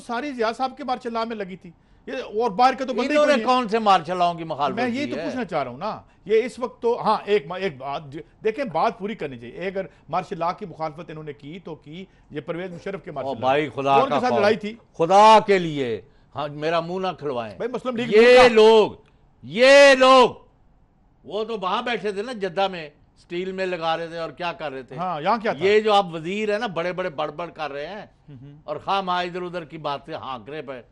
तो सारी जिया साहब के मार्शल लॉ में लगी थी ये और बाहर के तो बंदे कौन से मार्शल लॉ की मखाल मैं यही तो पूछना चाह रहा हूँ ना ये इस वक्त तो हाँ एक एक बात देखें बात पूरी करनी चाहिए अगर मार्शल लॉ की मुखालफत इन्होंने की तो की ये परवेज मुशरफ के मार्शल भाई खुदा का साथ लड़ाई थी खुदा के लिए हाँ मेरा मुंह ना खुलवाए भाई मुस्लिम लीग ये लोग ये लोग वो तो वहां बैठे थे ना जद्दा में स्टील में लगा रहे थे और क्या कर रहे थे हाँ, क्या था? ये जो आप वजीर है ना बड़े बड़े बड़बड़ कर रहे हैं हम्म, हम्म। और खाम हाँ इधर उधर की बातें हाँक रहे पे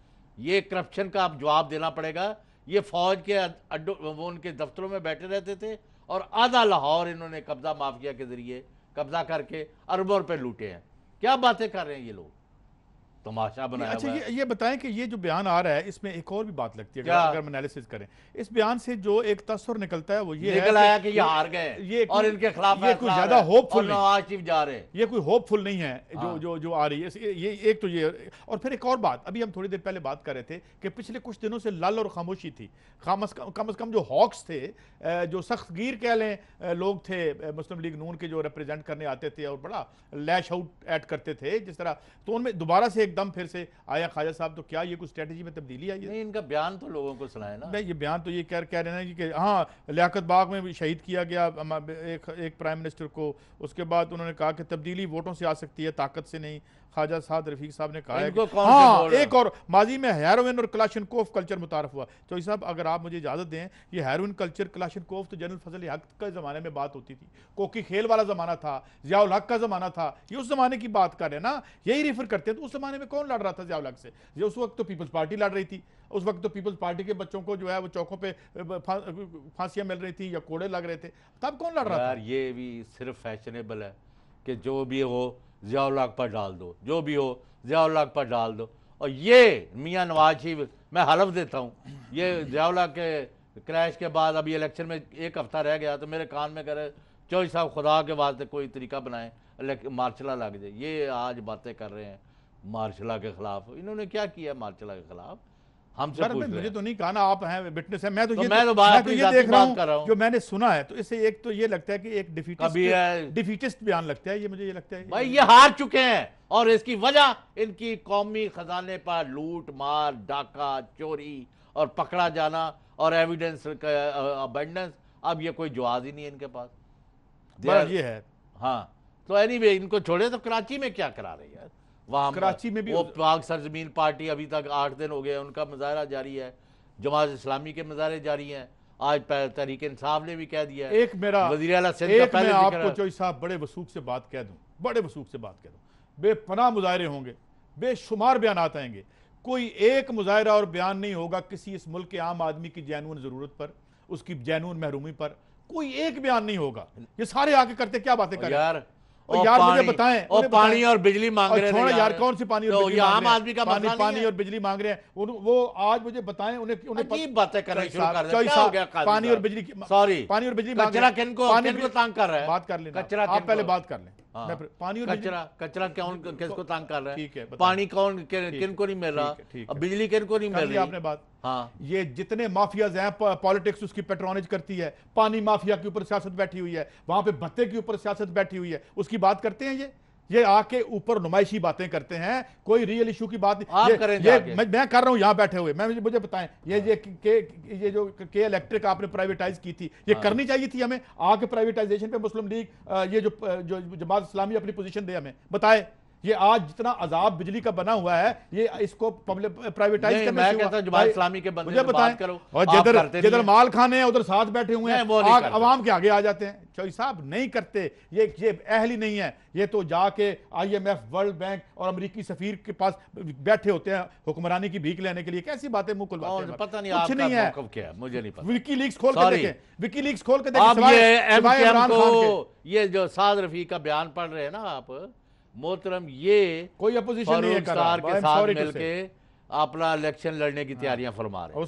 ये करप्शन का आप जवाब देना पड़ेगा ये फौज के अड्डो वो उनके दफ्तरों में बैठे रहते थे और आधा लाहौर इन्होंने कब्जा माफिया के जरिए कब्जा करके अरबों रुपये लूटे हैं क्या बातें कर रहे हैं ये लोग तमाशा बनाया अच्छा ये ये बताएं कि ये जो बयान आ रहा है इसमें एक और भी बात लगती है अगर एनालिसिस करें इस बयान से जो एक तस्वर निकलता है वो ये निकल है आया कि ये हार गए ये और इनके खिलाफ ये कोई ज्यादा होपफुल नहीं जा रहे ये कोई होपफुल नहीं है जो हाँ। जो जो आ रही है ये एक तो ये और फिर एक और बात अभी हम थोड़ी देर पहले बात कर रहे थे कि पिछले कुछ दिनों से लल और खामोशी थी कम अज कम जो हॉक्स थे जो सख्त गिर कह लें लोग थे मुस्लिम लीग नून के जो रिप्रेजेंट करने आते थे और बड़ा लैश आउट एड करते थे जिस तरह तो उनमें दोबारा से एक एकदम फिर से आया ख्वाजा साहब तो क्या ये कुछ स्ट्रेटजी में तब्दीली आई है नहीं इनका बयान तो लोगों को सुनाए ना नहीं ये बयान तो ये कह कह रहे हैं कि हाँ लियाकत बाग में शहीद किया गया एक एक प्राइम मिनिस्टर को उसके बाद उन्होंने कहा कि तब्दीली वोटों से आ सकती है ताकत से नहीं ख्वाजा साहब रफीक साहब ने कहा है हाँ एक और माजी में हेरोइन और क्लाशन कोफ कल्चर मुतारफ हुआ तो साहब अगर आप मुझे इजाज़त दें ये हेरोइन कल्चर क्लाशन कोफ तो जनरल फजल हक का ज़माने में बात होती थी कोकी खेल वाला ज़माना था जियाल हक का ज़माना था ये उस ज़माने की बात कर रहे हैं ना यही रेफर करते हैं तो उस ज़माने में कौन लड़ रहा था जियाउल से ये उस वक्त तो पीपल्स पार्टी लड़ रही थी उस वक्त तो पीपल्स पार्टी के बच्चों को जो है वो चौकों पे फांसियां मिल रही थी या कोड़े लग रहे थे तब कौन लड़ रहा था ये भी सिर्फ फैशनेबल है कि जो भी हो जियाउल पर डाल दो जो भी हो जियाउल पर डाल दो और ये मियाँ नवाज ही मैं हलफ देता हूँ ये जियाउला के क्रैश के बाद अभी इलेक्शन में एक हफ्ता रह गया तो मेरे कान में करे चौधरी साहब खुदा के वास्ते कोई तरीका बनाए मार्शला लग जाए ये आज बातें कर रहे हैं मार्शला के खिलाफ इन्होंने क्या किया मार्शला के खिलाफ हमसे मुझे तो नहीं कहा ना आप हैं विटनेस है मैं तो, तो ये मैं तो, मैं तो ये देख रहा हूं, कर रहा हूं। जो मैंने सुना है तो इससे एक तो ये लगता है कि एक डिफीटिस्ट डिफीटिस्ट बयान लगता है ये मुझे ये लगता है भाई ये हार चुके हैं और इसकी वजह इनकी कौमी खजाने पर लूट मार डाका चोरी और पकड़ा जाना और एविडेंस अबेंडेंस अब ये कोई जवाब ही नहीं है इनके पास ये है हाँ तो एनी anyway, इनको छोड़े तो कराची में क्या करा रही है वहाँ कराची में भी वो पाक सरजमीन पार्टी अभी तक आठ दिन हो गए उनका मुजाहरा जारी है जमात इस्लामी के मुजाहरे जारी हैं आज तहरीक इंसाफ ने भी कह दिया एक मेरा वजी पहले आपको चौधरी साहब बड़े वसूख से बात कह दूँ बड़े वसूख से बात कह दूँ बेपना मुजाहरे होंगे बेशुमार बयान आएंगे कोई एक मुजाहरा और बयान नहीं होगा किसी इस मुल्क के आम आदमी की जैनून ज़रूरत पर उसकी जैनून महरूमी पर कोई एक बयान नहीं होगा ये सारे आके करते क्या बातें कर यार और यार मुझे बताएं और पानी और बिजली मांग रहे हैं यार कौन सी पानी और बिजली आम आदमी का पानी पानी और बिजली मांग रहे हैं वो आज मुझे बताएं उन्हें उन्हें बातें शुरू कर रहे हैं पानी और बिजली सॉरी पानी और बिजली कचरा किनको किनको तंग कर रहा है बात कर लेना आप पहले बात कर लें हाँ। पानी और कचरा कचरा कौन किसको तंग कर रहा है ठीक है पानी कौन किन को नहीं मिल रहा अब बिजली किन को नहीं मिल रही आपने बात हाँ ये जितने माफियाज हैं पॉलिटिक्स उसकी पेट्रोनेज करती है पानी माफिया के ऊपर सियासत बैठी हुई है वहां पे भत्ते के ऊपर सियासत बैठी हुई है उसकी बात करते हैं ये ये आके ऊपर नुमाइशी बातें करते हैं कोई रियल इशू की बात नहीं आप ये, करें ये मैं, मैं कर रहा हूं यहां बैठे हुए मैं मुझे बताएं ये ये हाँ। के ये जो के इलेक्ट्रिक आपने प्राइवेटाइज की थी ये हाँ। करनी चाहिए थी हमें आके प्राइवेटाइजेशन पे मुस्लिम लीग ये जो जो जमात इस्लामी अपनी पोजीशन दे हमें बताए ये आज जितना अजाब बिजली का बना हुआ है ये इसको प्राइवेटाइज करने मैं कहता इस्लामी के बंदे बात करो और जिधर जिधर माल खाने हैं उधर साथ बैठे हुए हैं आवाम के आगे आ जाते हैं चौधरी साहब नहीं करते ये ये अहली नहीं है ये तो जाके आईएमएफ वर्ल्ड बैंक और अमरीकी सफीर के पास बैठे होते हैं हुक्मरानी की भीख लेने के लिए कैसी बातें मुंह खुलवाते पता नहीं कुछ नहीं है मुझे नहीं पता विकी लीक्स खोल कर देखें विकी लीक्स खोल कर देखें ये जो साद रफी का बयान पढ़ रहे हैं ना आप मोहतरम ये कोई अपोजिशन नहीं है के साथ मिलके अपना इलेक्शन लड़ने की तैयारियां फरमा रहे हैं